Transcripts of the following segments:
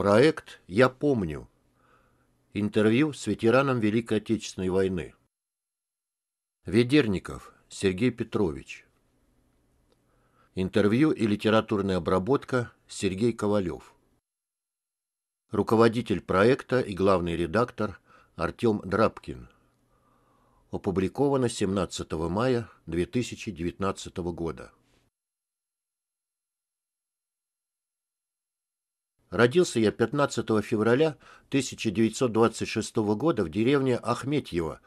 Проект «Я помню». Интервью с ветераном Великой Отечественной войны. Ведерников Сергей Петрович. Интервью и литературная обработка Сергей Ковалев. Руководитель проекта и главный редактор Артем Драбкин. Опубликовано 17 мая 2019 года. Родился я 15 февраля 1926 года в деревне Ахметьево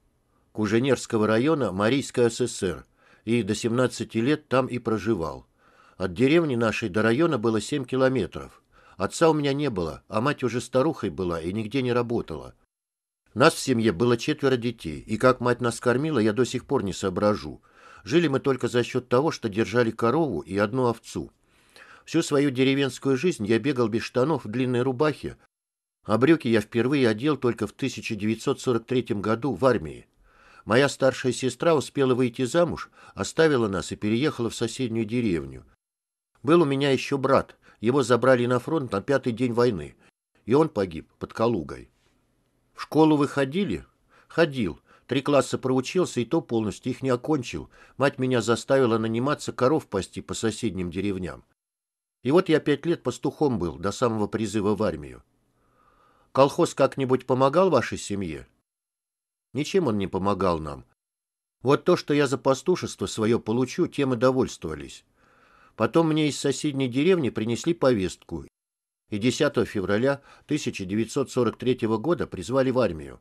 Куженерского района Марийской ССР и до 17 лет там и проживал. От деревни нашей до района было 7 километров. Отца у меня не было, а мать уже старухой была и нигде не работала. Нас в семье было четверо детей, и как мать нас кормила, я до сих пор не соображу. Жили мы только за счет того, что держали корову и одну овцу. Всю свою деревенскую жизнь я бегал без штанов в длинной рубахе, а брюки я впервые одел только в 1943 году в армии. Моя старшая сестра успела выйти замуж, оставила нас и переехала в соседнюю деревню. Был у меня еще брат, его забрали на фронт на пятый день войны, и он погиб под Калугой. В школу вы Ходил. Три класса проучился, и то полностью их не окончил. Мать меня заставила наниматься коров пасти по соседним деревням. И вот я пять лет пастухом был, до самого призыва в армию. Колхоз как-нибудь помогал вашей семье? Ничем он не помогал нам. Вот то, что я за пастушество свое получу, тем и довольствовались. Потом мне из соседней деревни принесли повестку, и 10 февраля 1943 года призвали в армию.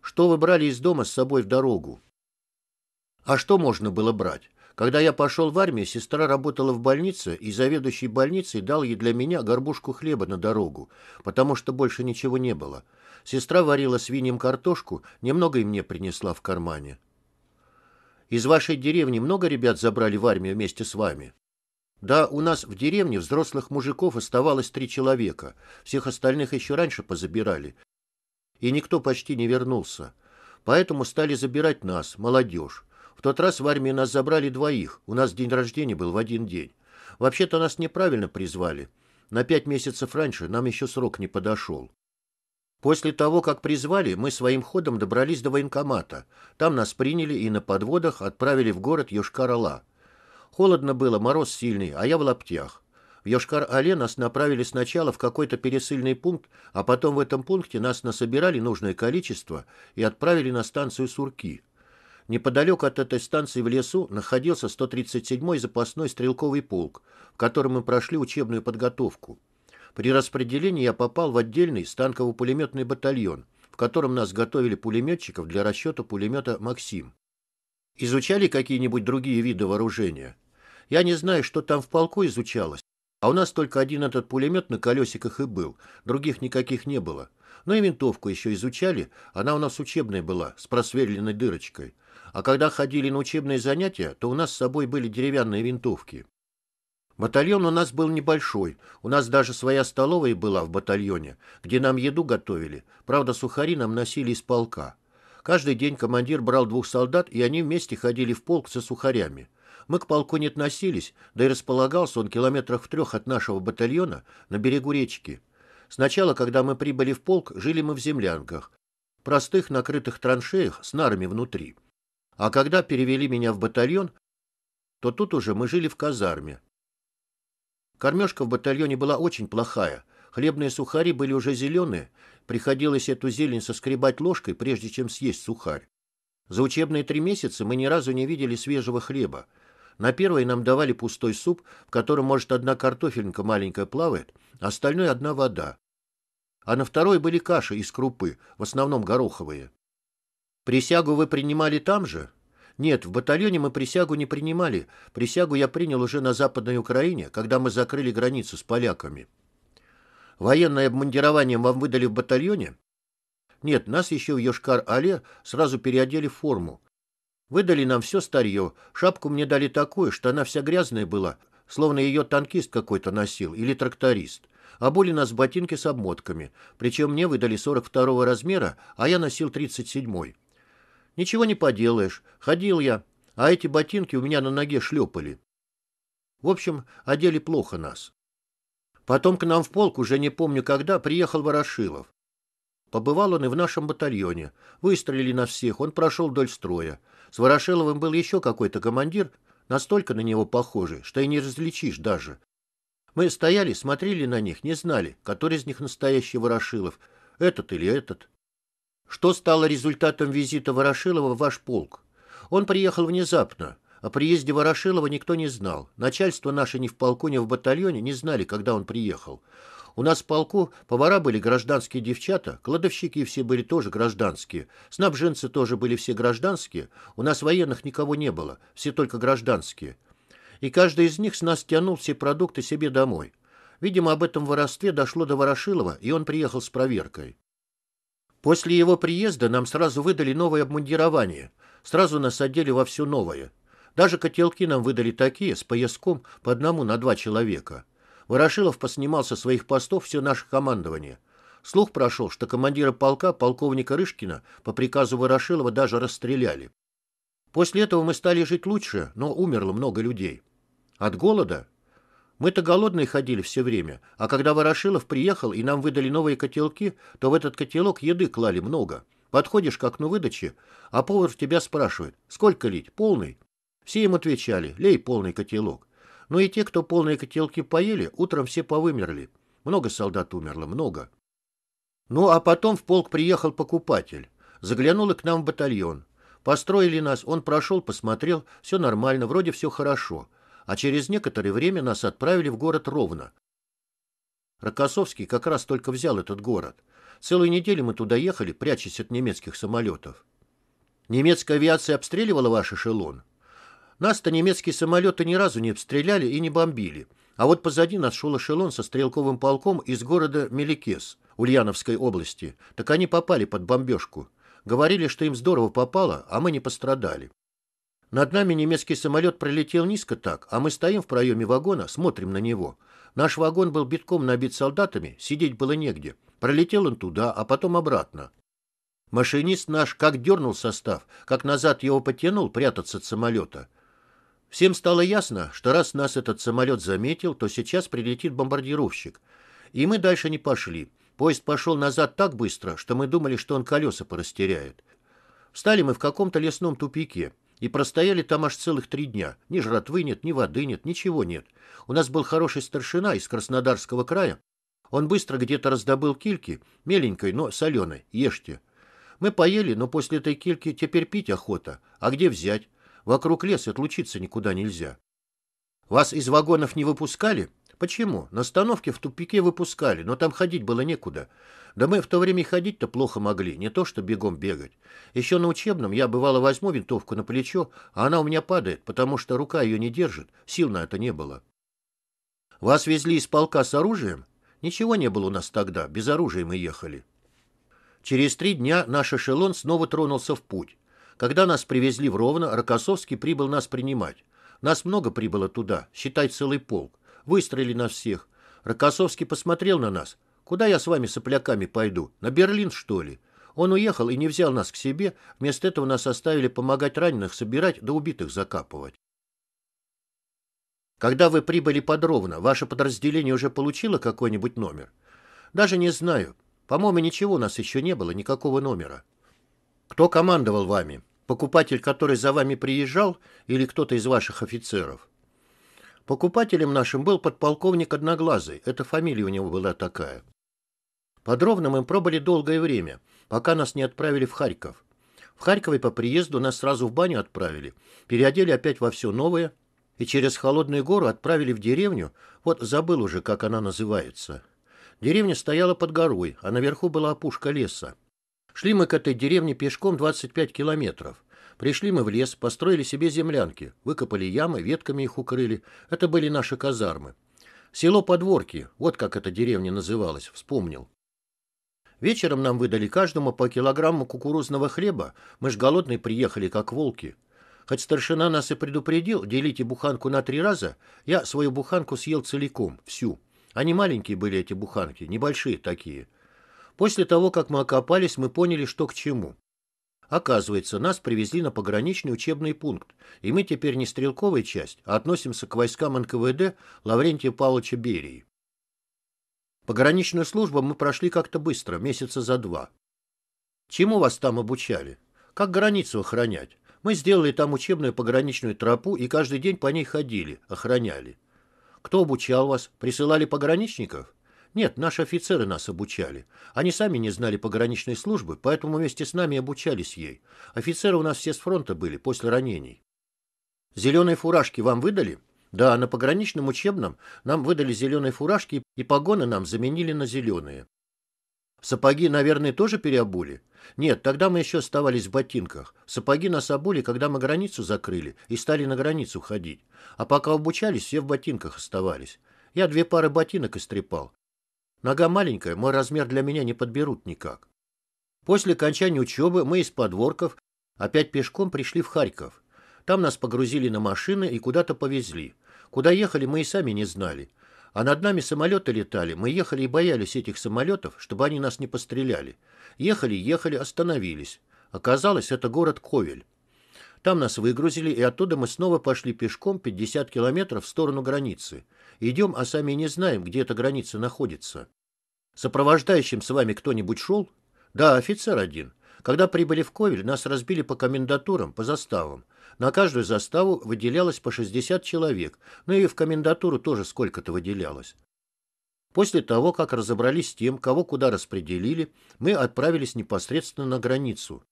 Что вы брали из дома с собой в дорогу? А что можно было брать? Когда я пошел в армию, сестра работала в больнице, и заведующий больницей дал ей для меня горбушку хлеба на дорогу, потому что больше ничего не было. Сестра варила свиньям картошку, немного и мне принесла в кармане. Из вашей деревни много ребят забрали в армию вместе с вами? Да, у нас в деревне взрослых мужиков оставалось три человека. Всех остальных еще раньше позабирали. И никто почти не вернулся. Поэтому стали забирать нас, молодежь. В тот раз в армии нас забрали двоих. У нас день рождения был в один день. Вообще-то нас неправильно призвали. На пять месяцев раньше нам еще срок не подошел. После того, как призвали, мы своим ходом добрались до военкомата. Там нас приняли и на подводах отправили в город Йошкар-Ола. Холодно было, мороз сильный, а я в лаптях. В Йошкар-Але нас направили сначала в какой-то пересыльный пункт, а потом в этом пункте нас насобирали нужное количество и отправили на станцию Сурки. Неподалеку от этой станции в лесу находился 137-й запасной стрелковый полк, в котором мы прошли учебную подготовку. При распределении я попал в отдельный станково-пулеметный батальон, в котором нас готовили пулеметчиков для расчета пулемета «Максим». Изучали какие-нибудь другие виды вооружения? Я не знаю, что там в полку изучалось, а у нас только один этот пулемет на колесиках и был, других никаких не было. Но ну и винтовку еще изучали, она у нас учебная была, с просверленной дырочкой – а когда ходили на учебные занятия, то у нас с собой были деревянные винтовки. Батальон у нас был небольшой, у нас даже своя столовая была в батальоне, где нам еду готовили, правда, сухари нам носили из полка. Каждый день командир брал двух солдат, и они вместе ходили в полк со сухарями. Мы к полку не относились, да и располагался он километрах в трех от нашего батальона на берегу речки. Сначала, когда мы прибыли в полк, жили мы в землянках, простых накрытых траншеях с нарами внутри. А когда перевели меня в батальон, то тут уже мы жили в казарме. Кормежка в батальоне была очень плохая. Хлебные сухари были уже зеленые, приходилось эту зелень соскребать ложкой, прежде чем съесть сухарь. За учебные три месяца мы ни разу не видели свежего хлеба. На первой нам давали пустой суп, в котором, может, одна картофелька маленькая плавает, а остальной одна вода. А на второй были каши из крупы, в основном гороховые. Присягу вы принимали там же? Нет, в батальоне мы присягу не принимали. Присягу я принял уже на Западной Украине, когда мы закрыли границу с поляками. Военное обмундирование вам выдали в батальоне? Нет, нас еще в Йошкар-Але сразу переодели в форму. Выдали нам все старье. Шапку мне дали такую, что она вся грязная была, словно ее танкист какой-то носил или тракторист. А Обули нас ботинки с обмотками, причем мне выдали 42 размера, а я носил 37 -й. Ничего не поделаешь. Ходил я, а эти ботинки у меня на ноге шлепали. В общем, одели плохо нас. Потом к нам в полк, уже не помню когда, приехал Ворошилов. Побывал он и в нашем батальоне. Выстрелили на всех, он прошел вдоль строя. С Ворошиловым был еще какой-то командир, настолько на него похожий, что и не различишь даже. Мы стояли, смотрели на них, не знали, который из них настоящий Ворошилов, этот или этот. Что стало результатом визита Ворошилова в ваш полк? Он приехал внезапно. О приезде Ворошилова никто не знал. Начальство наше ни в полку, ни в батальоне не знали, когда он приехал. У нас в полку повара были гражданские девчата, кладовщики все были тоже гражданские, снабженцы тоже были все гражданские, у нас военных никого не было, все только гражданские. И каждый из них с нас тянул все продукты себе домой. Видимо, об этом воровстве дошло до Ворошилова, и он приехал с проверкой. После его приезда нам сразу выдали новое обмундирование. Сразу нас одели во все новое. Даже котелки нам выдали такие, с пояском по одному на два человека. Ворошилов поснимал со своих постов все наше командование. Слух прошел, что командира полка, полковника Рышкина, по приказу Ворошилова даже расстреляли. После этого мы стали жить лучше, но умерло много людей. От голода? Мы-то голодные ходили все время, а когда Ворошилов приехал и нам выдали новые котелки, то в этот котелок еды клали много. Подходишь к окну выдачи, а повар тебя спрашивает, сколько лить, полный? Все им отвечали, лей полный котелок. Но ну и те, кто полные котелки поели, утром все повымерли. Много солдат умерло, много. Ну, а потом в полк приехал покупатель. Заглянул и к нам в батальон. Построили нас, он прошел, посмотрел, все нормально, вроде все хорошо а через некоторое время нас отправили в город Ровно. Рокоссовский как раз только взял этот город. Целую неделю мы туда ехали, прячась от немецких самолетов. Немецкая авиация обстреливала ваш эшелон? Нас-то немецкие самолеты ни разу не обстреляли и не бомбили. А вот позади нас шел эшелон со стрелковым полком из города Меликес, Ульяновской области. Так они попали под бомбежку. Говорили, что им здорово попало, а мы не пострадали. Над нами немецкий самолет пролетел низко так, а мы стоим в проеме вагона, смотрим на него. Наш вагон был битком набит солдатами, сидеть было негде. Пролетел он туда, а потом обратно. Машинист наш как дернул состав, как назад его потянул прятаться от самолета. Всем стало ясно, что раз нас этот самолет заметил, то сейчас прилетит бомбардировщик. И мы дальше не пошли. Поезд пошел назад так быстро, что мы думали, что он колеса порастеряет. Встали мы в каком-то лесном тупике. И простояли там аж целых три дня. Ни жратвы нет, ни воды нет, ничего нет. У нас был хороший старшина из Краснодарского края. Он быстро где-то раздобыл кильки, меленькой, но соленой, ешьте. Мы поели, но после этой кильки теперь пить охота. А где взять? Вокруг леса отлучиться никуда нельзя. Вас из вагонов не выпускали? Почему? На остановке в тупике выпускали, но там ходить было некуда. Да мы в то время ходить-то плохо могли, не то что бегом бегать. Еще на учебном я, бывало, возьму винтовку на плечо, а она у меня падает, потому что рука ее не держит, сил на это не было. Вас везли из полка с оружием? Ничего не было у нас тогда, без оружия мы ехали. Через три дня наш эшелон снова тронулся в путь. Когда нас привезли в Ровно, Рокоссовский прибыл нас принимать. Нас много прибыло туда, считай целый полк. Выстрели на всех. Рокоссовский посмотрел на нас. Куда я с вами сопляками пойду? На Берлин, что ли? Он уехал и не взял нас к себе. Вместо этого нас оставили помогать раненых собирать да убитых закапывать. Когда вы прибыли подробно, ваше подразделение уже получило какой-нибудь номер? Даже не знаю. По-моему, ничего у нас еще не было, никакого номера. Кто командовал вами? Покупатель, который за вами приезжал, или кто-то из ваших офицеров? Покупателем нашим был подполковник Одноглазый, это фамилия у него была такая. Под Ровным мы пробыли долгое время, пока нас не отправили в Харьков. В Харькове по приезду нас сразу в баню отправили, переодели опять во все новое и через Холодную гору отправили в деревню, вот забыл уже, как она называется. Деревня стояла под горой, а наверху была опушка леса. Шли мы к этой деревне пешком 25 километров. Пришли мы в лес, построили себе землянки, выкопали ямы, ветками их укрыли. Это были наши казармы. Село Подворки, вот как эта деревня называлась, вспомнил. Вечером нам выдали каждому по килограмму кукурузного хлеба. Мы ж голодные приехали, как волки. Хоть старшина нас и предупредил, делите буханку на три раза, я свою буханку съел целиком, всю. Они маленькие были, эти буханки, небольшие такие. После того, как мы окопались, мы поняли, что к чему. Оказывается, нас привезли на пограничный учебный пункт, и мы теперь не стрелковая часть, а относимся к войскам НКВД Лаврентия Павловича Берии. Пограничную службу мы прошли как-то быстро, месяца за два. Чему вас там обучали? Как границу охранять? Мы сделали там учебную пограничную тропу и каждый день по ней ходили, охраняли. Кто обучал вас? Присылали пограничников? Нет, наши офицеры нас обучали. Они сами не знали пограничной службы, поэтому вместе с нами обучались ей. Офицеры у нас все с фронта были, после ранений. Зеленые фуражки вам выдали? Да, на пограничном учебном нам выдали зеленые фуражки, и погоны нам заменили на зеленые. Сапоги, наверное, тоже переобули? Нет, тогда мы еще оставались в ботинках. Сапоги нас обули, когда мы границу закрыли и стали на границу ходить. А пока обучались, все в ботинках оставались. Я две пары ботинок истрепал. Нога маленькая, мой размер для меня не подберут никак. После окончания учебы мы из подворков опять пешком пришли в Харьков. Там нас погрузили на машины и куда-то повезли. Куда ехали, мы и сами не знали. А над нами самолеты летали. Мы ехали и боялись этих самолетов, чтобы они нас не постреляли. Ехали, ехали, остановились. Оказалось, это город Ковель. Там нас выгрузили, и оттуда мы снова пошли пешком 50 километров в сторону границы. Идем, а сами не знаем, где эта граница находится. Сопровождающим с вами кто-нибудь шел? Да, офицер один. Когда прибыли в Ковель, нас разбили по комендатурам, по заставам. На каждую заставу выделялось по 60 человек, ну и в комендатуру тоже сколько-то выделялось. После того, как разобрались с тем, кого куда распределили, мы отправились непосредственно на границу.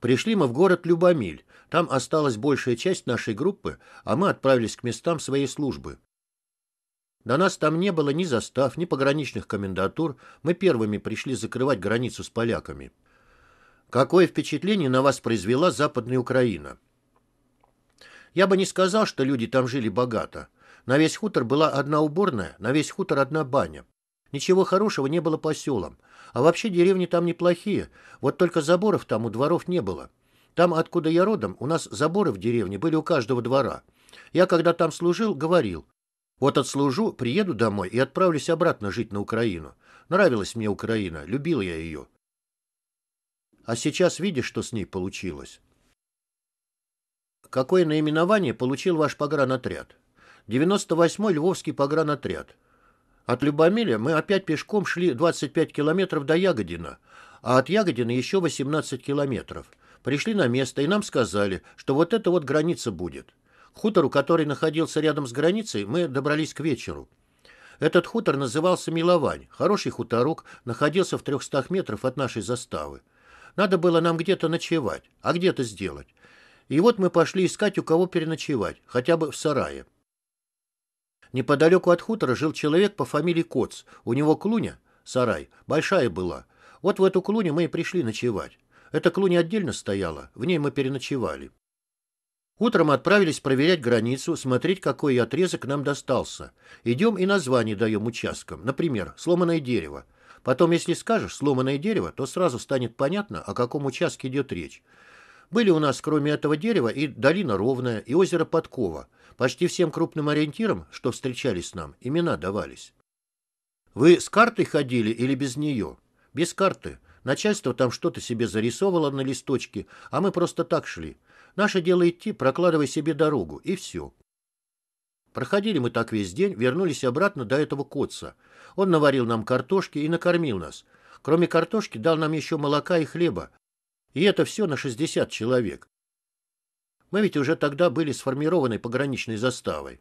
Пришли мы в город Любомиль. Там осталась большая часть нашей группы, а мы отправились к местам своей службы. До нас там не было ни застав, ни пограничных комендатур. Мы первыми пришли закрывать границу с поляками. Какое впечатление на вас произвела Западная Украина? Я бы не сказал, что люди там жили богато. На весь хутор была одна уборная, на весь хутор одна баня. Ничего хорошего не было поселом. селам. А вообще деревни там неплохие, вот только заборов там у дворов не было. Там, откуда я родом, у нас заборы в деревне были у каждого двора. Я, когда там служил, говорил, вот отслужу, приеду домой и отправлюсь обратно жить на Украину. Нравилась мне Украина, любил я ее. А сейчас видишь, что с ней получилось? Какое наименование получил ваш погранотряд? 98-й Львовский погранотряд. От Любомеля мы опять пешком шли 25 километров до Ягодина, а от Ягодина еще 18 километров. Пришли на место, и нам сказали, что вот это вот граница будет. К хутору, который находился рядом с границей, мы добрались к вечеру. Этот хутор назывался Миловань. Хороший хуторок, находился в 300 метров от нашей заставы. Надо было нам где-то ночевать, а где-то сделать. И вот мы пошли искать, у кого переночевать, хотя бы в сарае. Неподалеку от хутора жил человек по фамилии Коц. У него клуня, сарай, большая была. Вот в эту клуню мы и пришли ночевать. Эта клуня отдельно стояла, в ней мы переночевали. Утром отправились проверять границу, смотреть, какой отрезок нам достался. Идем и название даем участкам. Например, сломанное дерево. Потом, если скажешь «сломанное дерево», то сразу станет понятно, о каком участке идет речь. Были у нас, кроме этого дерева, и долина Ровная, и озеро Подкова. Почти всем крупным ориентирам, что встречались нам, имена давались. Вы с картой ходили или без нее? Без карты. Начальство там что-то себе зарисовало на листочке, а мы просто так шли. Наше дело идти, прокладывай себе дорогу, и все. Проходили мы так весь день, вернулись обратно до этого котца. Он наварил нам картошки и накормил нас. Кроме картошки дал нам еще молока и хлеба, и это все на 60 человек. Мы ведь уже тогда были сформированы пограничной заставой.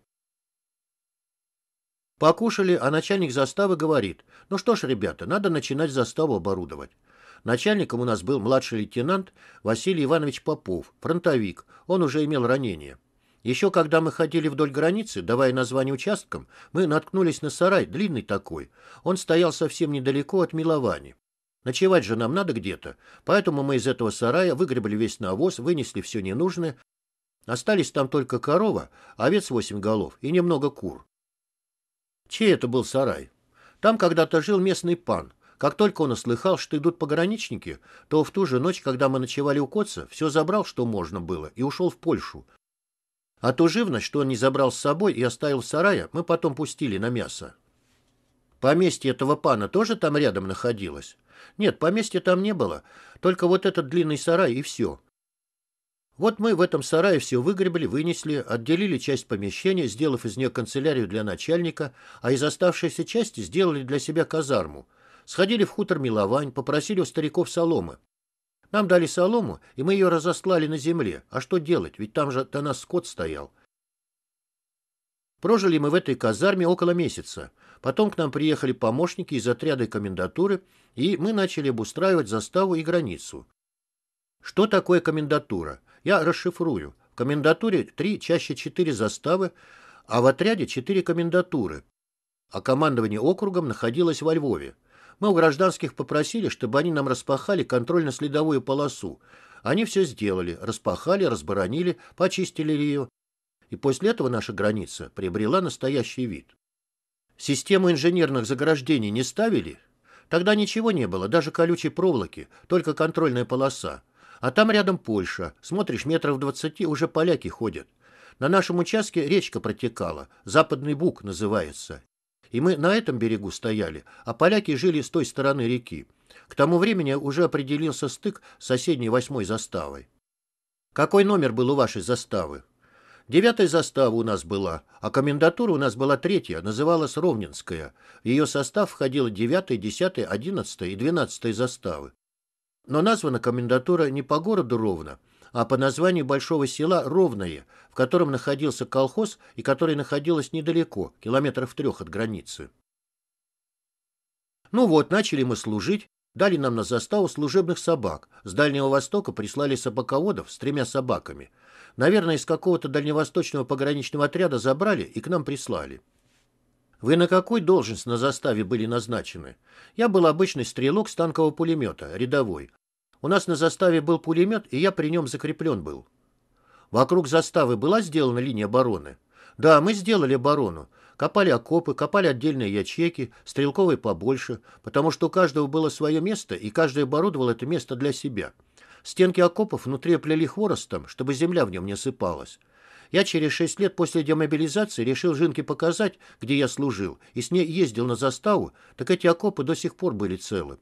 Покушали, а начальник заставы говорит, ну что ж, ребята, надо начинать заставу оборудовать. Начальником у нас был младший лейтенант Василий Иванович Попов, фронтовик, он уже имел ранение. Еще когда мы ходили вдоль границы, давая название участкам, мы наткнулись на сарай, длинный такой. Он стоял совсем недалеко от миловани. Ночевать же нам надо где-то, поэтому мы из этого сарая выгребли весь навоз, вынесли все ненужное. Остались там только корова, овец восемь голов и немного кур. Чей это был сарай? Там когда-то жил местный пан. Как только он услыхал, что идут пограничники, то в ту же ночь, когда мы ночевали у Коца, все забрал, что можно было, и ушел в Польшу. А ту живность, что он не забрал с собой и оставил в сарае, мы потом пустили на мясо. Поместье этого пана тоже там рядом находилось? Нет, поместья там не было. Только вот этот длинный сарай и все. Вот мы в этом сарае все выгребли, вынесли, отделили часть помещения, сделав из нее канцелярию для начальника, а из оставшейся части сделали для себя казарму. Сходили в хутор Миловань, попросили у стариков соломы. Нам дали солому, и мы ее разослали на земле. А что делать, ведь там же до нас скот стоял. Прожили мы в этой казарме около месяца. Потом к нам приехали помощники из отряда комендатуры, и мы начали обустраивать заставу и границу. Что такое комендатура? Я расшифрую. В комендатуре три, чаще четыре заставы, а в отряде четыре комендатуры. А командование округом находилось во Львове. Мы у гражданских попросили, чтобы они нам распахали контрольно-следовую полосу. Они все сделали, распахали, разборонили, почистили ее, и после этого наша граница приобрела настоящий вид. Систему инженерных заграждений не ставили? Тогда ничего не было, даже колючей проволоки, только контрольная полоса. А там рядом Польша, смотришь, метров двадцати уже поляки ходят. На нашем участке речка протекала, Западный Бук называется. И мы на этом берегу стояли, а поляки жили с той стороны реки. К тому времени уже определился стык с соседней восьмой заставой. Какой номер был у вашей заставы? Девятая застава у нас была, а комендатура у нас была третья, называлась Ровненская. В ее состав входила девятая, десятая, одиннадцатая и двенадцатая заставы. Но названа комендатура не по городу Ровно, а по названию большого села Ровное, в котором находился колхоз и который находилось недалеко, километров трех от границы. Ну вот, начали мы служить, дали нам на заставу служебных собак. С Дальнего Востока прислали собаководов с тремя собаками – Наверное, из какого-то дальневосточного пограничного отряда забрали и к нам прислали. Вы на какой должность на заставе были назначены? Я был обычный стрелок с танкового пулемета, рядовой. У нас на заставе был пулемет, и я при нем закреплен был. Вокруг заставы была сделана линия обороны? Да, мы сделали оборону. Копали окопы, копали отдельные ячейки, стрелковые побольше, потому что у каждого было свое место, и каждый оборудовал это место для себя. Стенки окопов внутри плели хворостом, чтобы земля в нем не сыпалась. Я через шесть лет после демобилизации решил Жинке показать, где я служил, и с ней ездил на заставу, так эти окопы до сих пор были целы.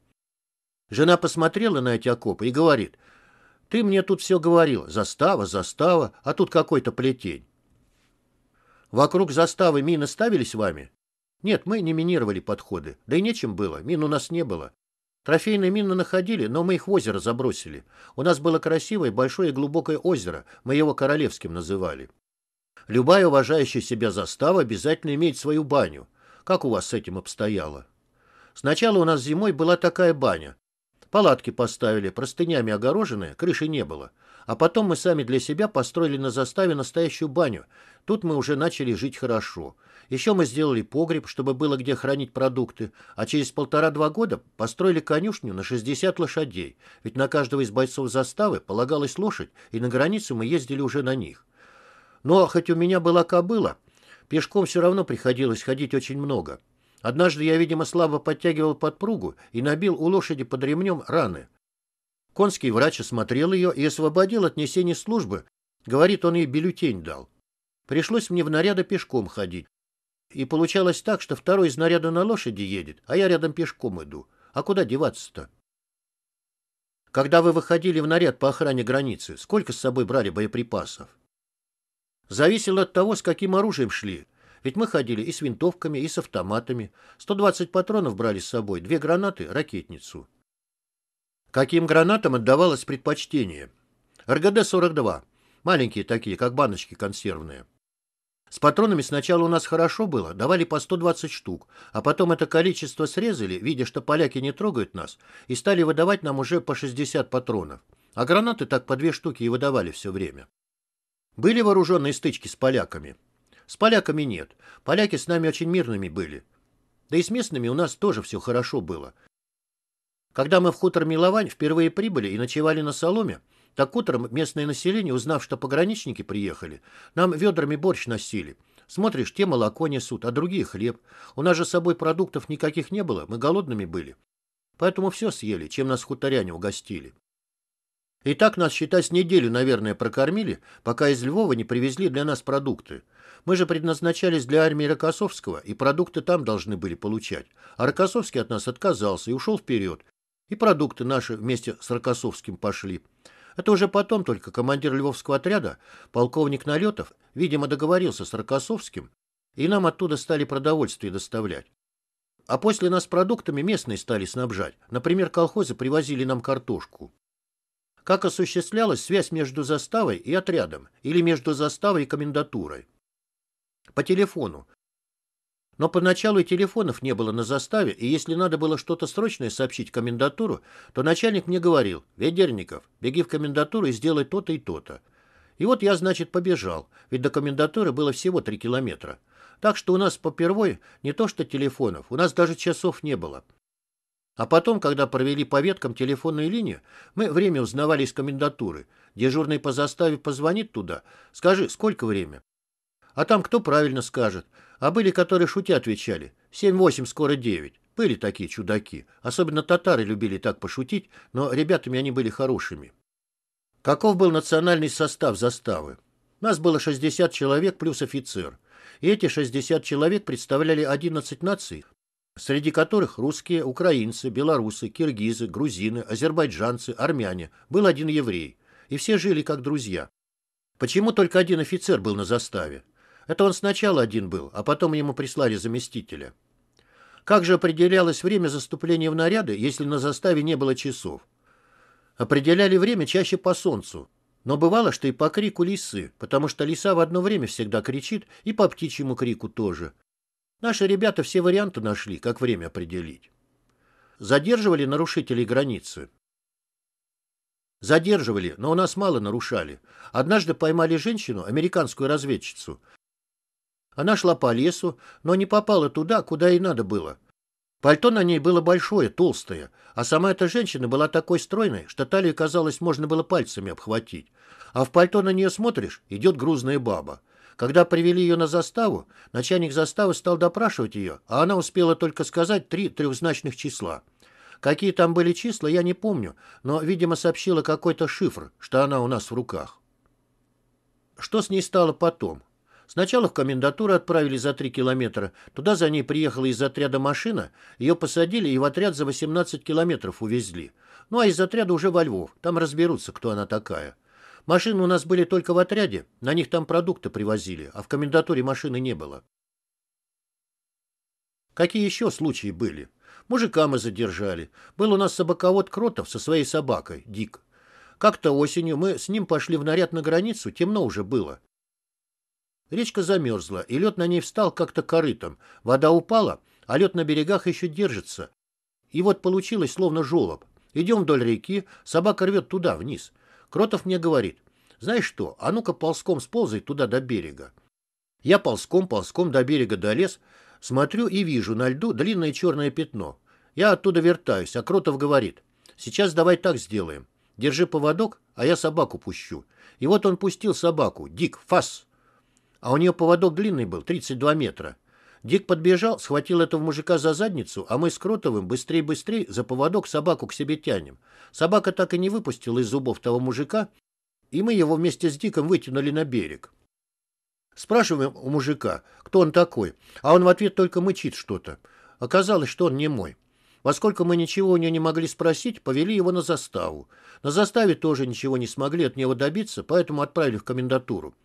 Жена посмотрела на эти окопы и говорит, «Ты мне тут все говорил, застава, застава, а тут какой-то плетень». «Вокруг заставы мины ставились вами?» «Нет, мы не минировали подходы, да и нечем было, мин у нас не было. Трофейные мины находили, но мы их в озеро забросили. У нас было красивое, большое и глубокое озеро, мы его королевским называли. Любая уважающая себя застава обязательно имеет свою баню. Как у вас с этим обстояло? Сначала у нас зимой была такая баня. Палатки поставили, простынями огороженные, крыши не было. А потом мы сами для себя построили на заставе настоящую баню. Тут мы уже начали жить хорошо. Еще мы сделали погреб, чтобы было где хранить продукты, а через полтора-два года построили конюшню на 60 лошадей, ведь на каждого из бойцов заставы полагалась лошадь, и на границу мы ездили уже на них. Но ну, а хоть у меня была кобыла, пешком все равно приходилось ходить очень много. Однажды я, видимо, слабо подтягивал подпругу и набил у лошади под ремнем раны. Конский врач осмотрел ее и освободил от несения службы, говорит, он ей бюллетень дал. Пришлось мне в наряды пешком ходить, и получалось так, что второй из наряда на лошади едет, а я рядом пешком иду. А куда деваться-то? Когда вы выходили в наряд по охране границы, сколько с собой брали боеприпасов? Зависело от того, с каким оружием шли. Ведь мы ходили и с винтовками, и с автоматами. 120 патронов брали с собой, две гранаты, ракетницу. Каким гранатам отдавалось предпочтение? РГД-42. Маленькие такие, как баночки консервные. С патронами сначала у нас хорошо было, давали по 120 штук, а потом это количество срезали, видя, что поляки не трогают нас, и стали выдавать нам уже по 60 патронов. А гранаты так по две штуки и выдавали все время. Были вооруженные стычки с поляками? С поляками нет. Поляки с нами очень мирными были. Да и с местными у нас тоже все хорошо было. Когда мы в хутор Миловань впервые прибыли и ночевали на соломе, так утром местное население, узнав, что пограничники приехали, нам ведрами борщ носили. Смотришь, те молоко несут, а другие хлеб. У нас же с собой продуктов никаких не было, мы голодными были. Поэтому все съели, чем нас хуторяне угостили. И так нас, считай, с неделю, наверное, прокормили, пока из Львова не привезли для нас продукты. Мы же предназначались для армии Рокоссовского, и продукты там должны были получать. А Рокоссовский от нас отказался и ушел вперед. И продукты наши вместе с Рокоссовским пошли. Это уже потом только командир Львовского отряда, полковник Налетов, видимо, договорился с Рокоссовским, и нам оттуда стали продовольствие доставлять. А после нас продуктами местные стали снабжать. Например, колхозы привозили нам картошку. Как осуществлялась связь между заставой и отрядом или между заставой и комендатурой? По телефону. Но поначалу и телефонов не было на заставе, и если надо было что-то срочное сообщить в комендатуру, то начальник мне говорил, «Ведерников, беги в комендатуру и сделай то-то и то-то». И вот я, значит, побежал, ведь до комендатуры было всего три километра. Так что у нас попервой не то что телефонов, у нас даже часов не было. А потом, когда провели по веткам телефонную линию, мы время узнавали из комендатуры. Дежурный по заставе позвонит туда. Скажи, сколько время? А там кто правильно скажет? А были, которые шутя отвечали. Семь-восемь, скоро девять. Были такие чудаки. Особенно татары любили так пошутить, но ребятами они были хорошими. Каков был национальный состав заставы? Нас было 60 человек плюс офицер. И эти 60 человек представляли 11 наций, среди которых русские, украинцы, белорусы, киргизы, грузины, азербайджанцы, армяне. Был один еврей. И все жили как друзья. Почему только один офицер был на заставе? Это он сначала один был, а потом ему прислали заместителя. Как же определялось время заступления в наряды, если на заставе не было часов? Определяли время чаще по солнцу. Но бывало, что и по крику лисы, потому что лиса в одно время всегда кричит, и по птичьему крику тоже. Наши ребята все варианты нашли, как время определить. Задерживали нарушителей границы. Задерживали, но у нас мало нарушали. Однажды поймали женщину, американскую разведчицу. Она шла по лесу, но не попала туда, куда и надо было. Пальто на ней было большое, толстое, а сама эта женщина была такой стройной, что талию, казалось, можно было пальцами обхватить. А в пальто на нее смотришь, идет грузная баба. Когда привели ее на заставу, начальник заставы стал допрашивать ее, а она успела только сказать три трехзначных числа. Какие там были числа, я не помню, но, видимо, сообщила какой-то шифр, что она у нас в руках. Что с ней стало потом? Сначала в комендатуру отправили за 3 километра. Туда за ней приехала из отряда машина. Ее посадили и в отряд за 18 километров увезли. Ну, а из отряда уже во Львов. Там разберутся, кто она такая. Машины у нас были только в отряде. На них там продукты привозили, а в комендатуре машины не было. Какие еще случаи были? Мужика мы задержали. Был у нас собаковод Кротов со своей собакой, Дик. Как-то осенью мы с ним пошли в наряд на границу, темно уже было. Речка замерзла, и лед на ней встал как-то корытом. Вода упала, а лед на берегах еще держится. И вот получилось словно жолоб. Идем вдоль реки, собака рвет туда, вниз. Кротов мне говорит, знаешь что, а ну-ка ползком сползай туда до берега. Я ползком, ползком до берега долез, смотрю и вижу на льду длинное черное пятно. Я оттуда вертаюсь, а Кротов говорит, сейчас давай так сделаем. Держи поводок, а я собаку пущу. И вот он пустил собаку, дик, фас. А у нее поводок длинный был, 32 метра. Дик подбежал, схватил этого мужика за задницу, а мы с Кротовым быстрее, быстрее за поводок собаку к себе тянем. Собака так и не выпустила из зубов того мужика, и мы его вместе с Диком вытянули на берег. Спрашиваем у мужика, кто он такой, а он в ответ только мычит что-то. Оказалось, что он не мой. Поскольку мы ничего у него не могли спросить, повели его на заставу. На заставе тоже ничего не смогли от него добиться, поэтому отправили в комендатуру.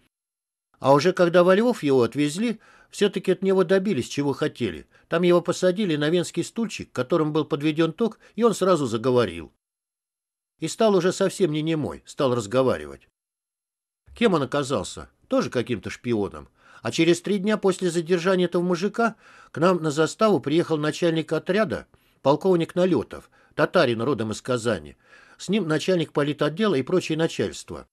А уже когда во Львов его отвезли, все-таки от него добились, чего хотели. Там его посадили на венский стульчик, которым был подведен ток, и он сразу заговорил. И стал уже совсем не немой, стал разговаривать. Кем он оказался? Тоже каким-то шпионом. А через три дня после задержания этого мужика к нам на заставу приехал начальник отряда, полковник Налетов, татарин родом из Казани. С ним начальник политотдела и прочее начальство.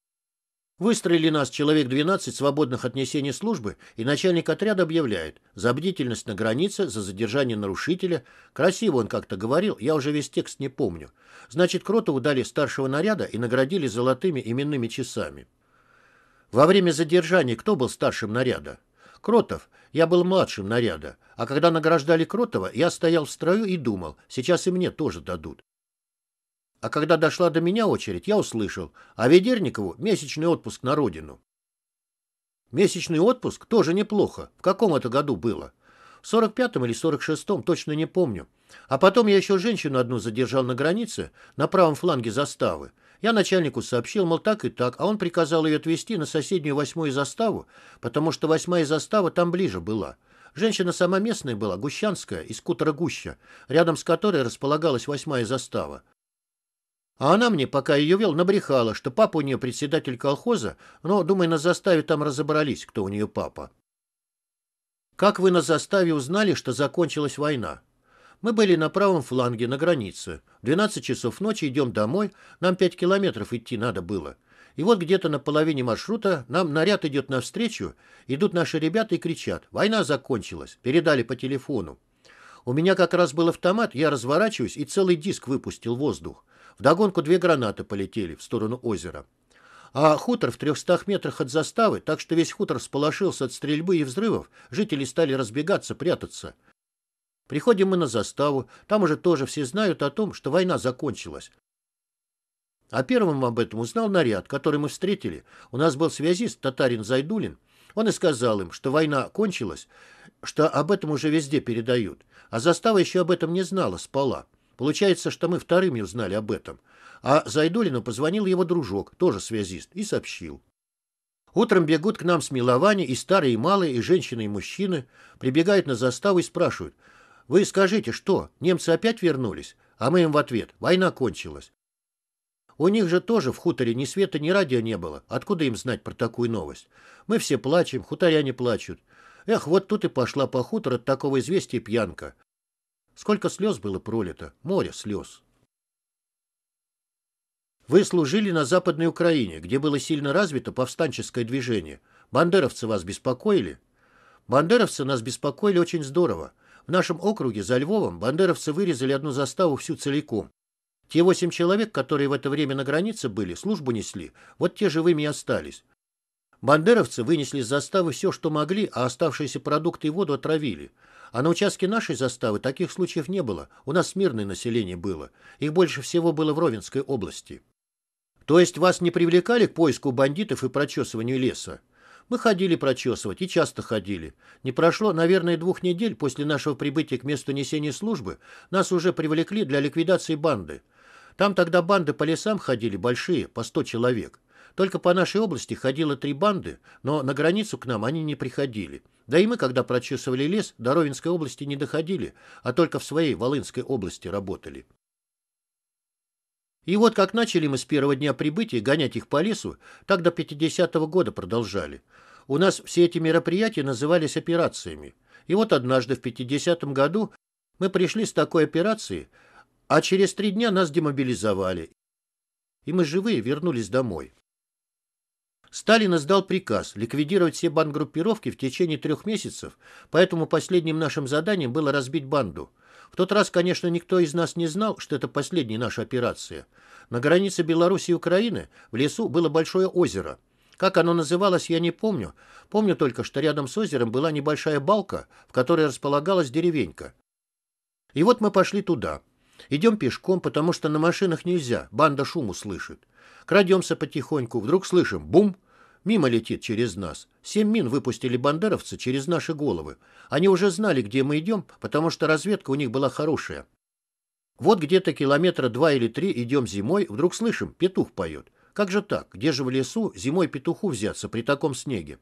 Выстроили нас человек 12 свободных от несения службы, и начальник отряда объявляет за бдительность на границе, за задержание нарушителя. Красиво он как-то говорил, я уже весь текст не помню. Значит, Кротову удали старшего наряда и наградили золотыми именными часами. Во время задержания кто был старшим наряда? Кротов. Я был младшим наряда. А когда награждали Кротова, я стоял в строю и думал, сейчас и мне тоже дадут. А когда дошла до меня очередь, я услышал, а Ведерникову месячный отпуск на родину. Месячный отпуск тоже неплохо. В каком это году было? В 45-м или 46-м, точно не помню. А потом я еще женщину одну задержал на границе, на правом фланге заставы. Я начальнику сообщил, мол, так и так, а он приказал ее отвезти на соседнюю восьмую заставу, потому что восьмая застава там ближе была. Женщина сама местная была, гущанская, из Кутра Гуща, рядом с которой располагалась восьмая застава. А она мне, пока ее вел, набрехала, что папа у нее председатель колхоза, но, думаю, на заставе там разобрались, кто у нее папа. Как вы на заставе узнали, что закончилась война? Мы были на правом фланге, на границе. В 12 часов ночи идем домой, нам 5 километров идти надо было. И вот где-то на половине маршрута нам наряд идет навстречу, идут наши ребята и кричат «Война закончилась!» Передали по телефону. У меня как раз был автомат, я разворачиваюсь и целый диск выпустил в воздух. Вдогонку две гранаты полетели в сторону озера. А хутор в трехстах метрах от заставы, так что весь хутор сполошился от стрельбы и взрывов, жители стали разбегаться, прятаться. Приходим мы на заставу, там уже тоже все знают о том, что война закончилась. А первым об этом узнал наряд, который мы встретили. У нас был связист, татарин Зайдулин. Он и сказал им, что война кончилась, что об этом уже везде передают. А застава еще об этом не знала, спала. Получается, что мы вторыми узнали об этом. А Зайдулину позвонил его дружок, тоже связист, и сообщил. Утром бегут к нам с милования и старые, и малые, и женщины, и мужчины. Прибегают на заставу и спрашивают. «Вы скажите, что, немцы опять вернулись?» А мы им в ответ. «Война кончилась». У них же тоже в хуторе ни света, ни радио не было. Откуда им знать про такую новость? Мы все плачем, хуторяне плачут. Эх, вот тут и пошла по хутор от такого известия пьянка. Сколько слез было пролито, море слез. Вы служили на Западной Украине, где было сильно развито повстанческое движение. Бандеровцы вас беспокоили? Бандеровцы нас беспокоили очень здорово. В нашем округе за Львовом бандеровцы вырезали одну заставу всю целиком. Те восемь человек, которые в это время на границе были, службу несли, вот те живыми и остались. Бандеровцы вынесли из заставы все, что могли, а оставшиеся продукты и воду отравили. А на участке нашей заставы таких случаев не было. У нас мирное население было. Их больше всего было в Ровенской области. То есть вас не привлекали к поиску бандитов и прочесыванию леса? Мы ходили прочесывать и часто ходили. Не прошло, наверное, двух недель после нашего прибытия к месту несения службы, нас уже привлекли для ликвидации банды. Там тогда банды по лесам ходили большие, по сто человек. Только по нашей области ходило три банды, но на границу к нам они не приходили. Да и мы, когда прочесывали лес, до Ровенской области не доходили, а только в своей Волынской области работали. И вот как начали мы с первого дня прибытия гонять их по лесу, так до 50-го года продолжали. У нас все эти мероприятия назывались операциями. И вот однажды в 50-м году мы пришли с такой операции, а через три дня нас демобилизовали. И мы живые вернулись домой. Сталин издал приказ ликвидировать все бандгруппировки в течение трех месяцев, поэтому последним нашим заданием было разбить банду. В тот раз, конечно, никто из нас не знал, что это последняя наша операция. На границе Беларуси и Украины в лесу было большое озеро. Как оно называлось, я не помню. Помню только, что рядом с озером была небольшая балка, в которой располагалась деревенька. И вот мы пошли туда. Идем пешком, потому что на машинах нельзя, банда шум услышит. Крадемся потихоньку, вдруг слышим «бум», мимо летит через нас. Семь мин выпустили бандеровцы через наши головы. Они уже знали, где мы идем, потому что разведка у них была хорошая. Вот где-то километра два или три идем зимой, вдруг слышим, петух поет. Как же так? Где же в лесу зимой петуху взяться при таком снеге?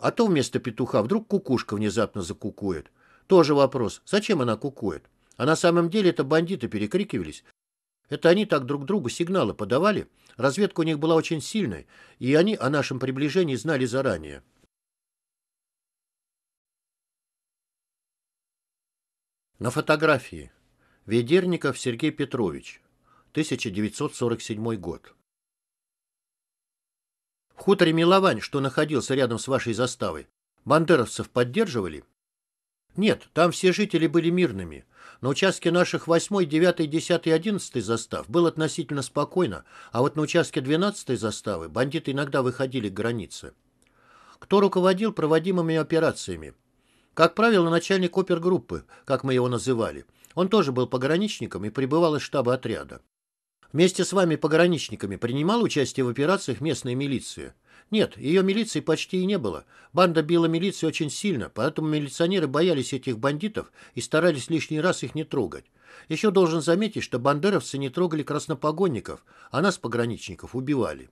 А то вместо петуха вдруг кукушка внезапно закукует. Тоже вопрос, зачем она кукует? А на самом деле это бандиты перекрикивались, это они так друг другу сигналы подавали. Разведка у них была очень сильной, и они о нашем приближении знали заранее. На фотографии. Ведерников Сергей Петрович. 1947 год. В хуторе Миловань, что находился рядом с вашей заставой, бандеровцев поддерживали? Нет, там все жители были мирными. На участке наших 8, 9, 10 и 11 застав было относительно спокойно, а вот на участке 12 заставы бандиты иногда выходили к границе. Кто руководил проводимыми операциями? Как правило, начальник опергруппы, как мы его называли. Он тоже был пограничником и пребывал из штаба отряда. Вместе с вами пограничниками принимала участие в операциях местная милиция? Нет, ее милиции почти и не было. Банда била милицию очень сильно, поэтому милиционеры боялись этих бандитов и старались лишний раз их не трогать. Еще должен заметить, что бандеровцы не трогали краснопогонников, а нас, пограничников, убивали.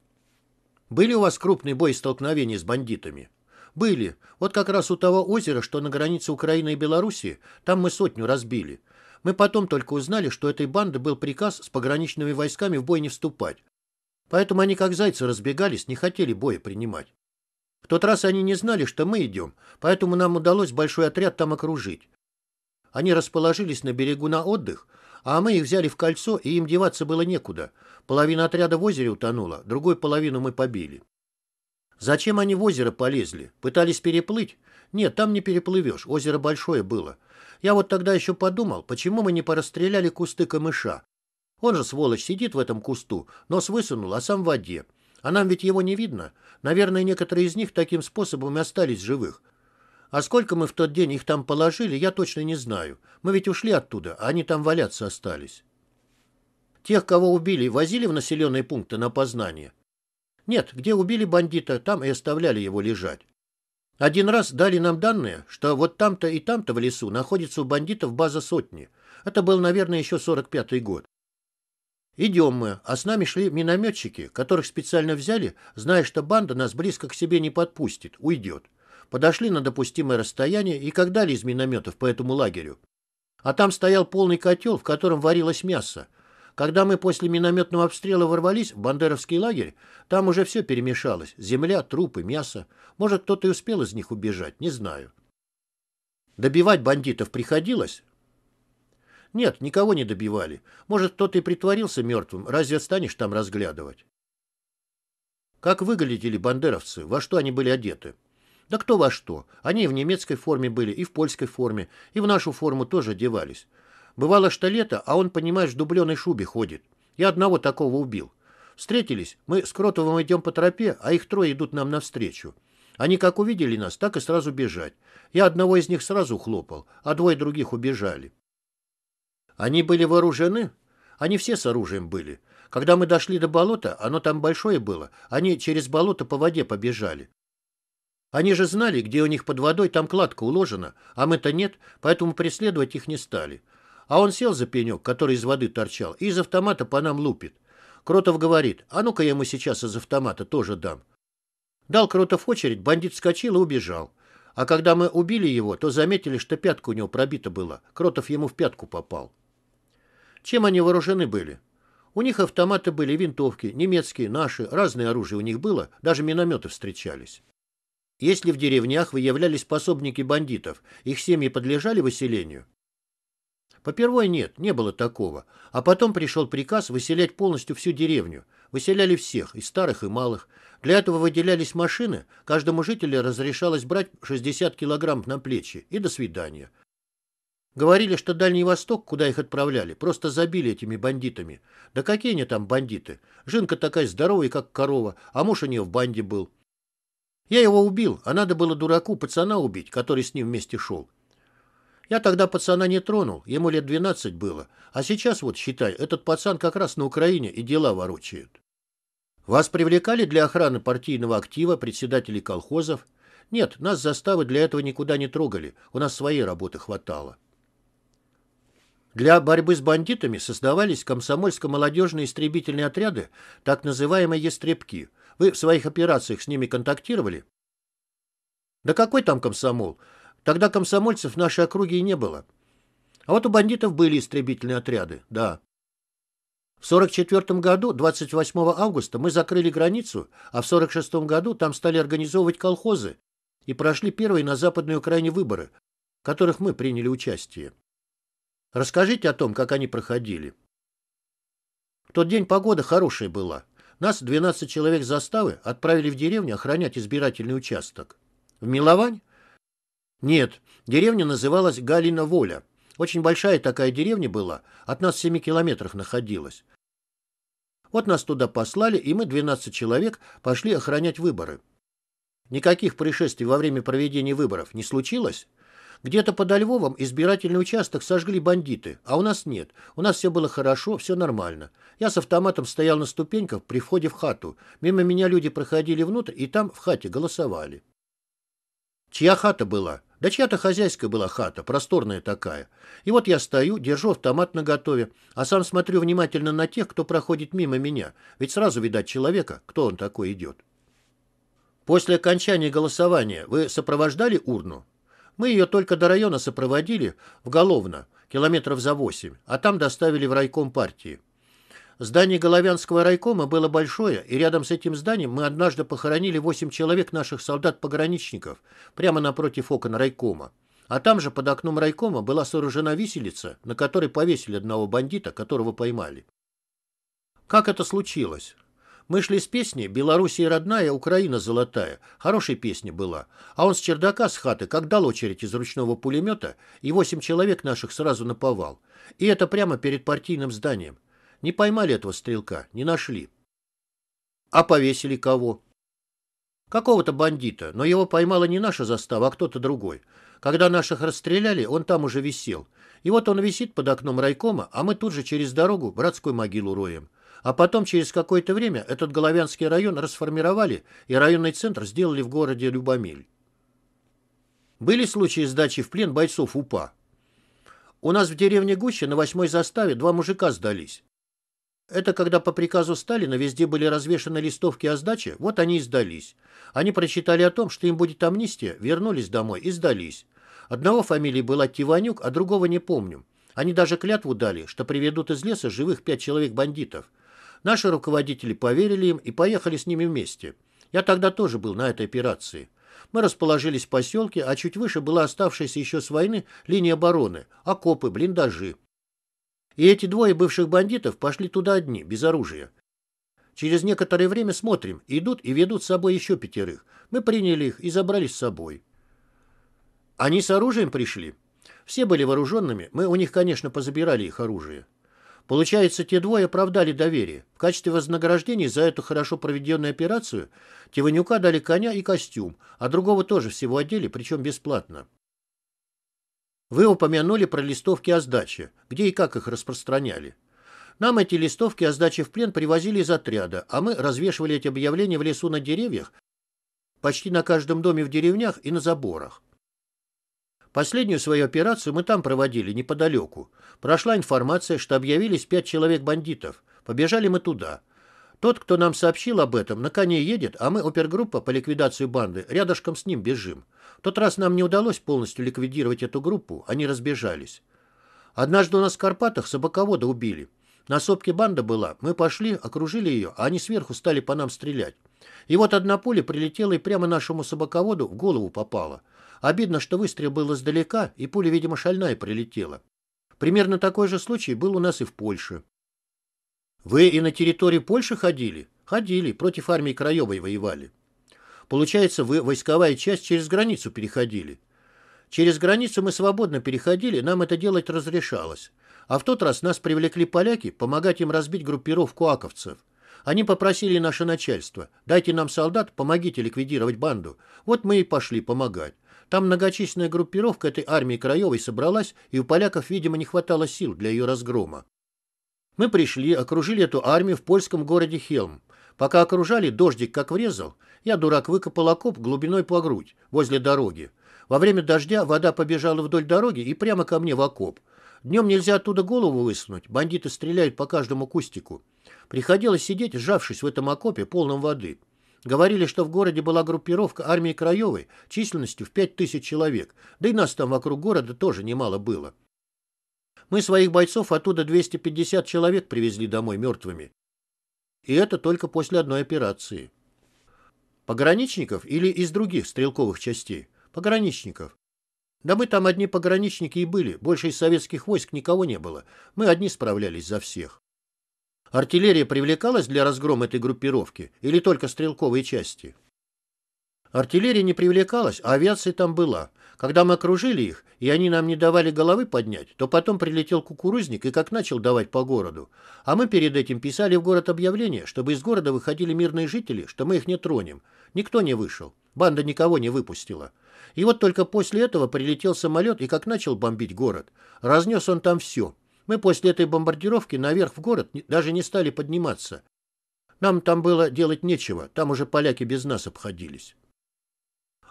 Были у вас крупные бои столкновения с бандитами? Были. Вот как раз у того озера, что на границе Украины и Белоруссии, там мы сотню разбили. Мы потом только узнали, что этой банды был приказ с пограничными войсками в бой не вступать. Поэтому они, как зайцы, разбегались, не хотели боя принимать. В тот раз они не знали, что мы идем, поэтому нам удалось большой отряд там окружить. Они расположились на берегу на отдых, а мы их взяли в кольцо, и им деваться было некуда. Половина отряда в озере утонула, другую половину мы побили. Зачем они в озеро полезли? Пытались переплыть? Нет, там не переплывешь, озеро большое было. Я вот тогда еще подумал, почему мы не порастреляли кусты камыша, он же, сволочь, сидит в этом кусту, нос высунул, а сам в воде. А нам ведь его не видно. Наверное, некоторые из них таким способом и остались живых. А сколько мы в тот день их там положили, я точно не знаю. Мы ведь ушли оттуда, а они там валяться остались. Тех, кого убили, возили в населенные пункты на опознание? Нет, где убили бандита, там и оставляли его лежать. Один раз дали нам данные, что вот там-то и там-то в лесу находится у бандитов база сотни. Это был, наверное, еще 45-й год. Идем мы, а с нами шли минометчики, которых специально взяли, зная, что банда нас близко к себе не подпустит, уйдет. Подошли на допустимое расстояние и как дали из минометов по этому лагерю. А там стоял полный котел, в котором варилось мясо. Когда мы после минометного обстрела ворвались в бандеровский лагерь, там уже все перемешалось. Земля, трупы, мясо. Может, кто-то и успел из них убежать, не знаю. Добивать бандитов приходилось, нет, никого не добивали. Может, кто-то и притворился мертвым, разве станешь там разглядывать? Как выглядели бандеровцы, во что они были одеты? Да кто во что? Они и в немецкой форме были, и в польской форме, и в нашу форму тоже одевались. Бывало, что лето, а он, понимаешь, в дубленой шубе ходит. Я одного такого убил. Встретились, мы с Кротовым идем по тропе, а их трое идут нам навстречу. Они как увидели нас, так и сразу бежать. Я одного из них сразу хлопал, а двое других убежали. Они были вооружены? Они все с оружием были. Когда мы дошли до болота, оно там большое было, они через болото по воде побежали. Они же знали, где у них под водой там кладка уложена, а мы-то нет, поэтому преследовать их не стали. А он сел за пенек, который из воды торчал, и из автомата по нам лупит. Кротов говорит, а ну-ка я ему сейчас из автомата тоже дам. Дал Кротов очередь, бандит вскочил и убежал. А когда мы убили его, то заметили, что пятка у него пробита была. Кротов ему в пятку попал. Чем они вооружены были? У них автоматы были, винтовки, немецкие, наши, разное оружие у них было, даже минометы встречались. Если в деревнях выявлялись пособники бандитов, их семьи подлежали выселению? Попервой нет, не было такого. А потом пришел приказ выселять полностью всю деревню. Выселяли всех, и старых, и малых. Для этого выделялись машины, каждому жителю разрешалось брать 60 килограмм на плечи, и до свидания. Говорили, что Дальний Восток, куда их отправляли, просто забили этими бандитами. Да какие они там бандиты? Жинка такая здоровая, как корова, а муж у нее в банде был. Я его убил, а надо было дураку пацана убить, который с ним вместе шел. Я тогда пацана не тронул, ему лет 12 было, а сейчас, вот считай, этот пацан как раз на Украине и дела ворочает. Вас привлекали для охраны партийного актива председателей колхозов? Нет, нас заставы для этого никуда не трогали, у нас своей работы хватало. Для борьбы с бандитами создавались комсомольско-молодежные истребительные отряды, так называемые «естребки». Вы в своих операциях с ними контактировали? Да какой там комсомол? Тогда комсомольцев в нашей округе и не было. А вот у бандитов были истребительные отряды, да. В 1944 году, 28 августа, мы закрыли границу, а в 1946 году там стали организовывать колхозы и прошли первые на Западной Украине выборы, в которых мы приняли участие. Расскажите о том, как они проходили. В тот день погода хорошая была. Нас, 12 человек заставы, отправили в деревню охранять избирательный участок. В Миловань? Нет, деревня называлась Галина Воля. Очень большая такая деревня была, от нас в 7 километрах находилась. Вот нас туда послали, и мы, 12 человек, пошли охранять выборы. Никаких происшествий во время проведения выборов не случилось? Где-то подо Львовом избирательный участок сожгли бандиты, а у нас нет. У нас все было хорошо, все нормально. Я с автоматом стоял на ступеньках при входе в хату. Мимо меня люди проходили внутрь и там, в хате, голосовали. Чья хата была? Да чья-то хозяйская была хата, просторная такая. И вот я стою, держу автомат наготове, а сам смотрю внимательно на тех, кто проходит мимо меня. Ведь сразу видать человека, кто он такой идет. После окончания голосования вы сопровождали урну? Мы ее только до района сопроводили, в Головно, километров за восемь, а там доставили в райком партии. Здание Головянского райкома было большое, и рядом с этим зданием мы однажды похоронили восемь человек наших солдат-пограничников, прямо напротив окон райкома. А там же под окном райкома была сооружена виселица, на которой повесили одного бандита, которого поймали. Как это случилось? Мы шли с песни «Белоруссия родная, Украина золотая». Хорошая песня была. А он с чердака, с хаты, как дал очередь из ручного пулемета, и восемь человек наших сразу наповал. И это прямо перед партийным зданием. Не поймали этого стрелка, не нашли. А повесили кого? Какого-то бандита, но его поймала не наша застава, а кто-то другой. Когда наших расстреляли, он там уже висел. И вот он висит под окном райкома, а мы тут же через дорогу братскую могилу роем. А потом, через какое-то время, этот Головянский район расформировали и районный центр сделали в городе Любомиль. Были случаи сдачи в плен бойцов УПА. У нас в деревне Гуще на восьмой заставе два мужика сдались. Это когда по приказу Сталина везде были развешаны листовки о сдаче, вот они и сдались. Они прочитали о том, что им будет амнистия, вернулись домой и сдались. Одного фамилии была Тиванюк, а другого не помню. Они даже клятву дали, что приведут из леса живых пять человек бандитов. Наши руководители поверили им и поехали с ними вместе. Я тогда тоже был на этой операции. Мы расположились в поселке, а чуть выше была оставшаяся еще с войны линия обороны, окопы, блиндажи. И эти двое бывших бандитов пошли туда одни, без оружия. Через некоторое время смотрим, идут и ведут с собой еще пятерых. Мы приняли их и забрали с собой. Они с оружием пришли? Все были вооруженными, мы у них, конечно, позабирали их оружие. Получается, те двое оправдали доверие. В качестве вознаграждения за эту хорошо проведенную операцию Теванюка дали коня и костюм, а другого тоже всего одели, причем бесплатно. Вы упомянули про листовки о сдаче, где и как их распространяли. Нам эти листовки о сдаче в плен привозили из отряда, а мы развешивали эти объявления в лесу на деревьях, почти на каждом доме в деревнях и на заборах. Последнюю свою операцию мы там проводили, неподалеку. Прошла информация, что объявились пять человек бандитов. Побежали мы туда. Тот, кто нам сообщил об этом, на коне едет, а мы, опергруппа по ликвидации банды, рядышком с ним бежим. В тот раз нам не удалось полностью ликвидировать эту группу, они разбежались. Однажды у нас в Карпатах собаковода убили. На сопке банда была, мы пошли, окружили ее, а они сверху стали по нам стрелять. И вот одна пуля прилетела и прямо нашему собаководу в голову попала. Обидно, что выстрел был издалека, и пуля, видимо, шальная прилетела. Примерно такой же случай был у нас и в Польше. Вы и на территории Польши ходили? Ходили, против армии Краевой воевали. Получается, вы войсковая часть через границу переходили. Через границу мы свободно переходили, нам это делать разрешалось. А в тот раз нас привлекли поляки помогать им разбить группировку аковцев. Они попросили наше начальство, дайте нам солдат, помогите ликвидировать банду. Вот мы и пошли помогать. Там многочисленная группировка этой армии Краевой собралась, и у поляков, видимо, не хватало сил для ее разгрома. Мы пришли, окружили эту армию в польском городе Хелм. Пока окружали, дождик как врезал, я, дурак, выкопал окоп глубиной по грудь, возле дороги. Во время дождя вода побежала вдоль дороги и прямо ко мне в окоп. Днем нельзя оттуда голову высунуть, бандиты стреляют по каждому кустику. Приходилось сидеть, сжавшись в этом окопе, полном воды. Говорили, что в городе была группировка армии Краевой численностью в 5000 человек, да и нас там вокруг города тоже немало было. Мы своих бойцов оттуда 250 человек привезли домой мертвыми. И это только после одной операции. Пограничников или из других стрелковых частей? Пограничников. Да мы там одни пограничники и были, больше из советских войск никого не было. Мы одни справлялись за всех. Артиллерия привлекалась для разгрома этой группировки или только стрелковые части? Артиллерия не привлекалась, а авиация там была. Когда мы окружили их, и они нам не давали головы поднять, то потом прилетел кукурузник и как начал давать по городу. А мы перед этим писали в город объявление, чтобы из города выходили мирные жители, что мы их не тронем. Никто не вышел. Банда никого не выпустила. И вот только после этого прилетел самолет и как начал бомбить город. Разнес он там все. Мы после этой бомбардировки наверх в город даже не стали подниматься. Нам там было делать нечего, там уже поляки без нас обходились.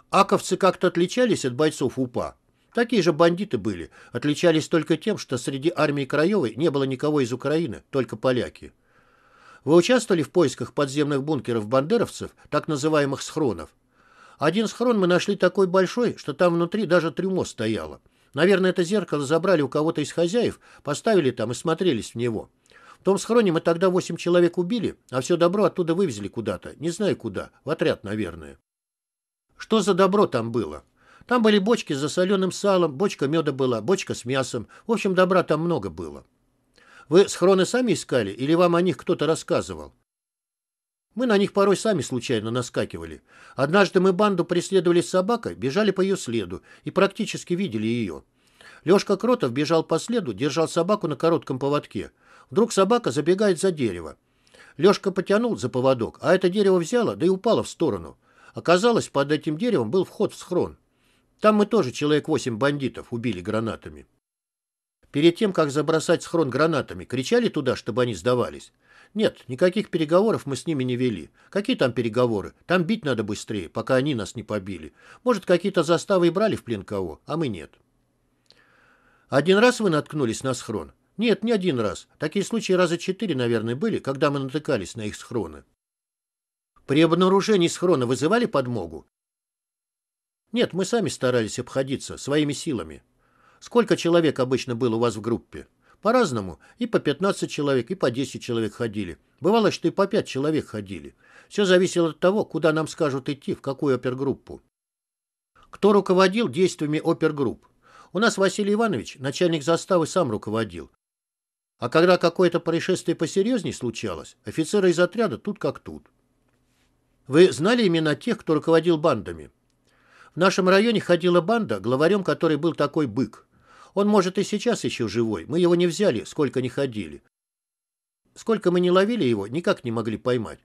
Аковцы как-то отличались от бойцов УПА. Такие же бандиты были, отличались только тем, что среди армии Краевой не было никого из Украины, только поляки. Вы участвовали в поисках подземных бункеров бандеровцев, так называемых схронов? Один схрон мы нашли такой большой, что там внутри даже трюмо стояло. Наверное, это зеркало забрали у кого-то из хозяев, поставили там и смотрелись в него. В том схроне мы тогда восемь человек убили, а все добро оттуда вывезли куда-то, не знаю куда, в отряд, наверное. Что за добро там было? Там были бочки с засоленным салом, бочка меда была, бочка с мясом. В общем, добра там много было. Вы схроны сами искали или вам о них кто-то рассказывал? Мы на них порой сами случайно наскакивали. Однажды мы банду преследовали с собакой, бежали по ее следу и практически видели ее. Лешка Кротов бежал по следу, держал собаку на коротком поводке. Вдруг собака забегает за дерево. Лешка потянул за поводок, а это дерево взяло, да и упало в сторону. Оказалось, под этим деревом был вход в схрон. Там мы тоже человек восемь бандитов убили гранатами. Перед тем, как забросать схрон гранатами, кричали туда, чтобы они сдавались? Нет, никаких переговоров мы с ними не вели. Какие там переговоры? Там бить надо быстрее, пока они нас не побили. Может, какие-то заставы и брали в плен кого, а мы нет. Один раз вы наткнулись на схрон? Нет, не один раз. Такие случаи раза четыре, наверное, были, когда мы натыкались на их схроны. При обнаружении схрона вызывали подмогу? Нет, мы сами старались обходиться своими силами. Сколько человек обычно было у вас в группе? По-разному. И по 15 человек, и по 10 человек ходили. Бывало, что и по 5 человек ходили. Все зависело от того, куда нам скажут идти, в какую опергруппу. Кто руководил действиями опергрупп? У нас Василий Иванович, начальник заставы, сам руководил. А когда какое-то происшествие посерьезнее случалось, офицеры из отряда тут как тут. Вы знали имена тех, кто руководил бандами? В нашем районе ходила банда, главарем которой был такой бык. Он, может, и сейчас еще живой. Мы его не взяли, сколько не ходили. Сколько мы не ловили его, никак не могли поймать.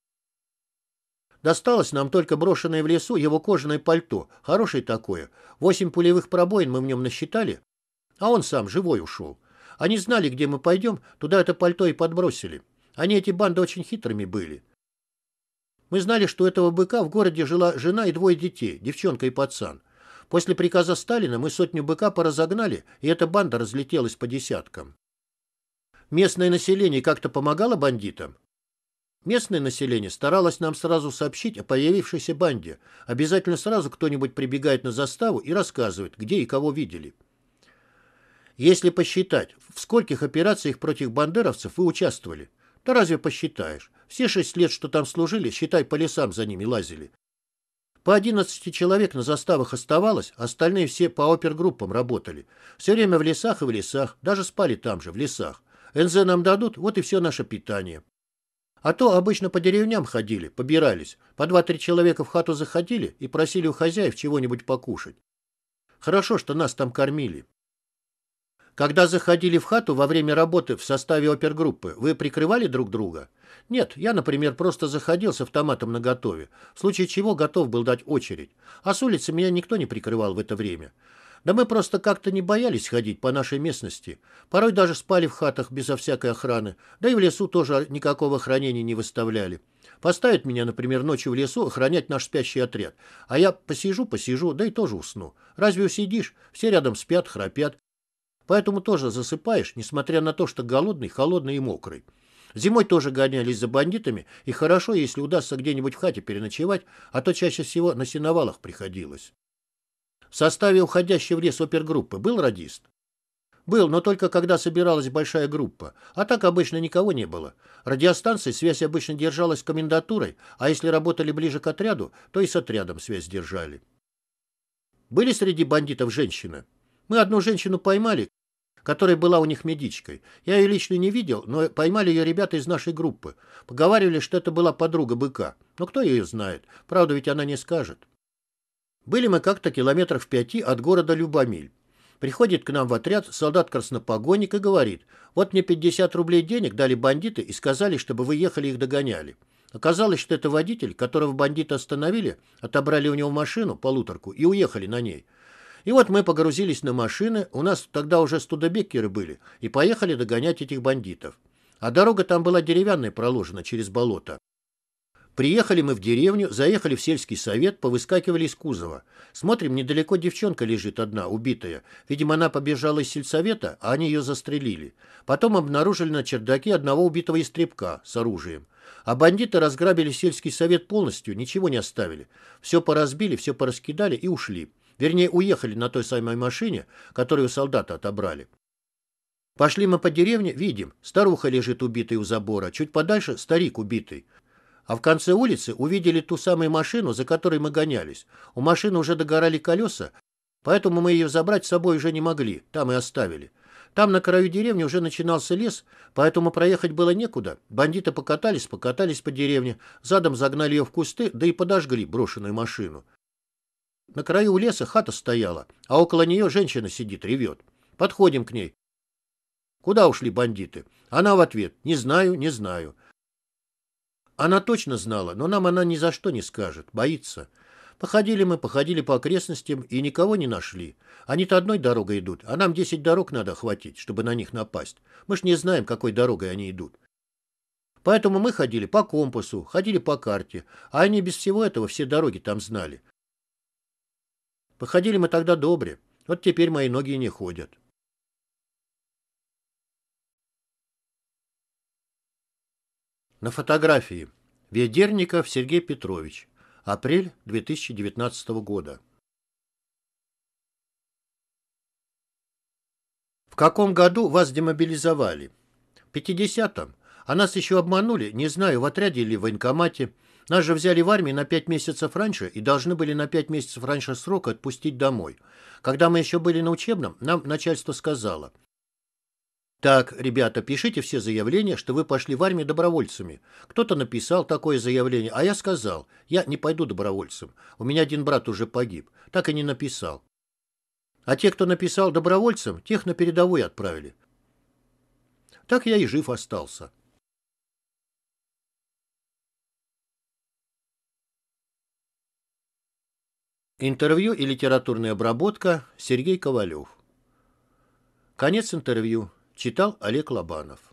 Досталось нам только брошенное в лесу его кожаное пальто. Хорошее такое. Восемь пулевых пробоин мы в нем насчитали. А он сам живой ушел. Они знали, где мы пойдем, туда это пальто и подбросили. Они, эти банды, очень хитрыми были. Мы знали, что у этого быка в городе жила жена и двое детей, девчонка и пацан. После приказа Сталина мы сотню быка поразогнали, и эта банда разлетелась по десяткам. Местное население как-то помогало бандитам? Местное население старалось нам сразу сообщить о появившейся банде. Обязательно сразу кто-нибудь прибегает на заставу и рассказывает, где и кого видели. Если посчитать, в скольких операциях против бандеровцев вы участвовали? то разве посчитаешь? Все шесть лет, что там служили, считай, по лесам за ними лазили. По 11 человек на заставах оставалось, остальные все по опергруппам работали. Все время в лесах и в лесах, даже спали там же, в лесах. НЗ нам дадут, вот и все наше питание. А то обычно по деревням ходили, побирались. По 2-3 человека в хату заходили и просили у хозяев чего-нибудь покушать. Хорошо, что нас там кормили. Когда заходили в хату во время работы в составе опергруппы, вы прикрывали друг друга? Нет, я, например, просто заходил с автоматом наготове, в случае чего готов был дать очередь. А с улицы меня никто не прикрывал в это время. Да мы просто как-то не боялись ходить по нашей местности. Порой даже спали в хатах безо всякой охраны. Да и в лесу тоже никакого хранения не выставляли. Поставят меня, например, ночью в лесу охранять наш спящий отряд. А я посижу, посижу, да и тоже усну. Разве усидишь? Все рядом спят, храпят. Поэтому тоже засыпаешь, несмотря на то, что голодный, холодный и мокрый. Зимой тоже гонялись за бандитами, и хорошо, если удастся где-нибудь в хате переночевать, а то чаще всего на сеновалах приходилось. В составе уходящей в лес опергруппы был радист? Был, но только когда собиралась большая группа. А так обычно никого не было. Радиостанции связь обычно держалась с комендатурой, а если работали ближе к отряду, то и с отрядом связь держали. Были среди бандитов женщины? Мы одну женщину поймали, которая была у них медичкой. Я ее лично не видел, но поймали ее ребята из нашей группы. Поговаривали, что это была подруга быка. Но кто ее знает? Правда ведь она не скажет. Были мы как-то километров в пяти от города Любомиль. Приходит к нам в отряд солдат-краснопогонник и говорит, вот мне 50 рублей денег дали бандиты и сказали, чтобы вы ехали их догоняли. Оказалось, что это водитель, которого бандиты остановили, отобрали у него машину, полуторку, и уехали на ней. И вот мы погрузились на машины, у нас тогда уже студебекеры были, и поехали догонять этих бандитов. А дорога там была деревянная проложена через болото. Приехали мы в деревню, заехали в сельский совет, повыскакивали из кузова. Смотрим, недалеко девчонка лежит одна, убитая. Видимо, она побежала из сельсовета, а они ее застрелили. Потом обнаружили на чердаке одного убитого истребка с оружием. А бандиты разграбили сельский совет полностью, ничего не оставили. Все поразбили, все пораскидали и ушли. Вернее, уехали на той самой машине, которую солдата отобрали. Пошли мы по деревне, видим, старуха лежит убитой у забора, чуть подальше старик убитый. А в конце улицы увидели ту самую машину, за которой мы гонялись. У машины уже догорали колеса, поэтому мы ее забрать с собой уже не могли, там и оставили. Там на краю деревни уже начинался лес, поэтому проехать было некуда. Бандиты покатались, покатались по деревне, задом загнали ее в кусты, да и подожгли брошенную машину. На краю у леса хата стояла, а около нее женщина сидит, ревет. Подходим к ней. Куда ушли бандиты? Она в ответ. Не знаю, не знаю. Она точно знала, но нам она ни за что не скажет, боится. Походили мы, походили по окрестностям и никого не нашли. Они-то одной дорогой идут, а нам десять дорог надо хватить, чтобы на них напасть. Мы ж не знаем, какой дорогой они идут. Поэтому мы ходили по компасу, ходили по карте, а они без всего этого все дороги там знали. Походили мы тогда добре, вот теперь мои ноги не ходят. На фотографии. Ведерников Сергей Петрович. Апрель 2019 года. В каком году вас демобилизовали? В 50-м. А нас еще обманули, не знаю, в отряде или в военкомате. Нас же взяли в армию на пять месяцев раньше и должны были на пять месяцев раньше срока отпустить домой. Когда мы еще были на учебном, нам начальство сказало. Так, ребята, пишите все заявления, что вы пошли в армию добровольцами. Кто-то написал такое заявление, а я сказал, я не пойду добровольцем. У меня один брат уже погиб. Так и не написал. А те, кто написал добровольцем, тех на передовую отправили. Так я и жив остался. Интервью и литературная обработка Сергей Ковалев. Конец интервью. Читал Олег Лобанов.